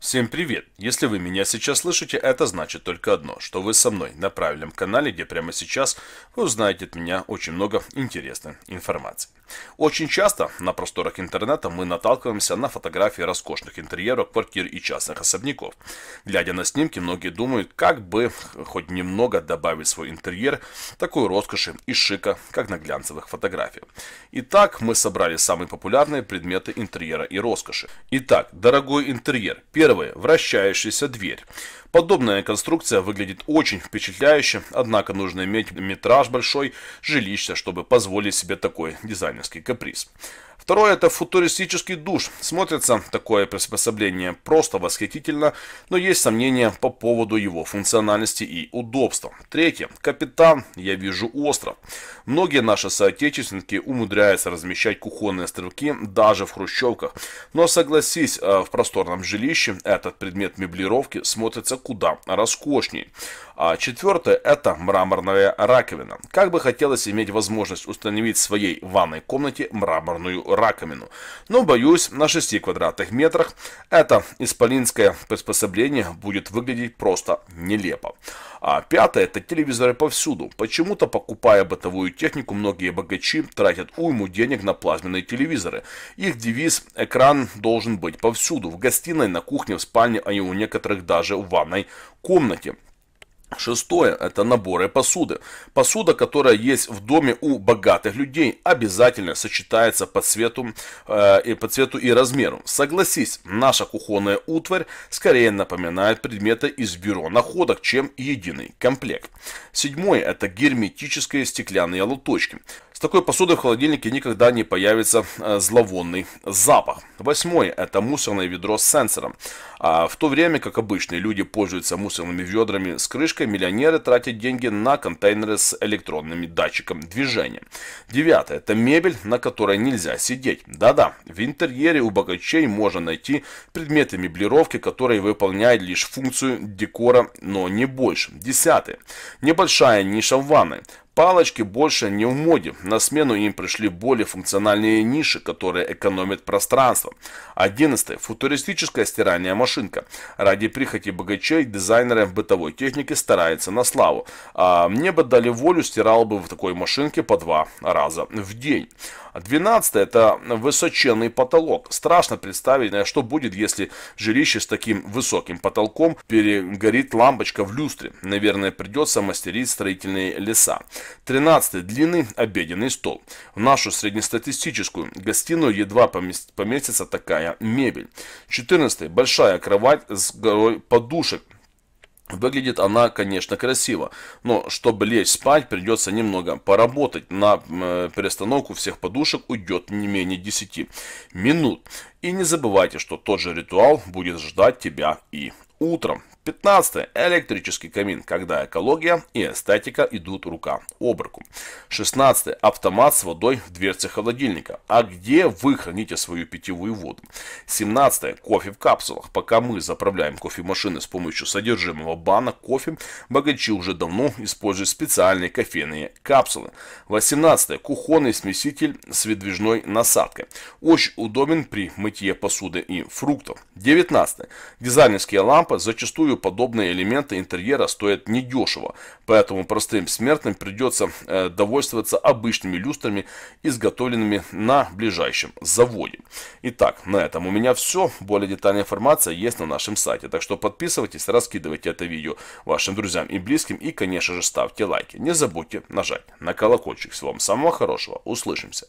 Всем привет! Если вы меня сейчас слышите, это значит только одно, что вы со мной на правильном канале, где прямо сейчас вы узнаете от меня очень много интересной информации. Очень часто на просторах интернета мы наталкиваемся на фотографии роскошных интерьеров, квартир и частных особняков. Глядя на снимки, многие думают, как бы хоть немного добавить свой интерьер такой роскоши и шика, как на глянцевых фотографиях. Итак, мы собрали самые популярные предметы интерьера и роскоши. Итак, дорогой интерьер. Первый первое – вращающаяся дверь. Подобная конструкция выглядит очень впечатляюще, однако нужно иметь метраж большой, жилища, чтобы позволить себе такой дизайнерский каприз. Второе – это футуристический душ. Смотрится такое приспособление просто восхитительно, но есть сомнения по поводу его функциональности и удобства. Третье – капитан, я вижу остров. Многие наши соотечественники умудряются размещать кухонные островки даже в хрущевках. Но согласись, э, в просторном жилище этот предмет меблировки смотрится куда роскошней. А четвертое – это мраморная раковина. Как бы хотелось иметь возможность установить в своей ванной комнате мраморную раковину. Но, боюсь, на 6 квадратных метрах это исполинское приспособление будет выглядеть просто нелепо. А пятое – это телевизоры повсюду. Почему-то, покупая бытовую технику, многие богачи тратят уйму денег на плазменные телевизоры. Их девиз – экран должен быть повсюду. В гостиной, на кухне, в спальне, а и у некоторых даже в ванной комнате. Шестое – это наборы посуды. Посуда, которая есть в доме у богатых людей, обязательно сочетается по цвету, э, и, по цвету и размеру. Согласись, наша кухонная утварь скорее напоминает предметы из бюро находок, чем единый комплект. Седьмое – это герметические стеклянные лоточки – с такой посудой в холодильнике никогда не появится э, зловонный запах. Восьмое – это мусорное ведро с сенсором. А в то время, как обычные люди пользуются мусорными ведрами с крышкой, миллионеры тратят деньги на контейнеры с электронным датчиком движения. Девятое – это мебель, на которой нельзя сидеть. Да-да, в интерьере у богачей можно найти предметы меблировки, которые выполняют лишь функцию декора, но не больше. Десятое – небольшая ниша в ванной. Палочки больше не в моде. На смену им пришли более функциональные ниши, которые экономят пространство. 11. Футуристическая стиральная машинка. Ради прихоти богачей дизайнеры бытовой техники стараются на славу. А мне бы дали волю, стирал бы в такой машинке по два раза в день. 12. Это высоченный потолок. Страшно представить, э, что будет, если жилище с таким высоким потолком перегорит лампочка в люстре. Наверное, придется мастерить строительные леса. 13. Длинный обеденный стол. В нашу среднестатистическую гостиную едва поместится такая мебель. 14. Большая кровать с горой подушек. Выглядит она, конечно, красиво, но чтобы лечь спать, придется немного поработать. На э, перестановку всех подушек уйдет не менее 10 минут. И не забывайте, что тот же ритуал будет ждать тебя и утром. 15. Электрический камин, когда экология и эстетика идут рука об руку. 16. Автомат с водой в дверце холодильника. А где вы храните свою питьевую воду? 17. Кофе в капсулах. Пока мы заправляем кофемашины с помощью содержимого бана кофе, богачи уже давно используют специальные кофейные капсулы. 18. Кухонный смеситель с выдвижной насадкой. Очень удобен при мытье посуды и фруктов. 19. Дизайнерские лампы зачастую подобные элементы интерьера стоят недешево, поэтому простым смертным придется э, довольствоваться обычными люстрами, изготовленными на ближайшем заводе. Итак, на этом у меня все. Более детальная информация есть на нашем сайте, так что подписывайтесь, раскидывайте это видео вашим друзьям и близким и, конечно же, ставьте лайки. Не забудьте нажать на колокольчик. Всего вам самого хорошего. Услышимся.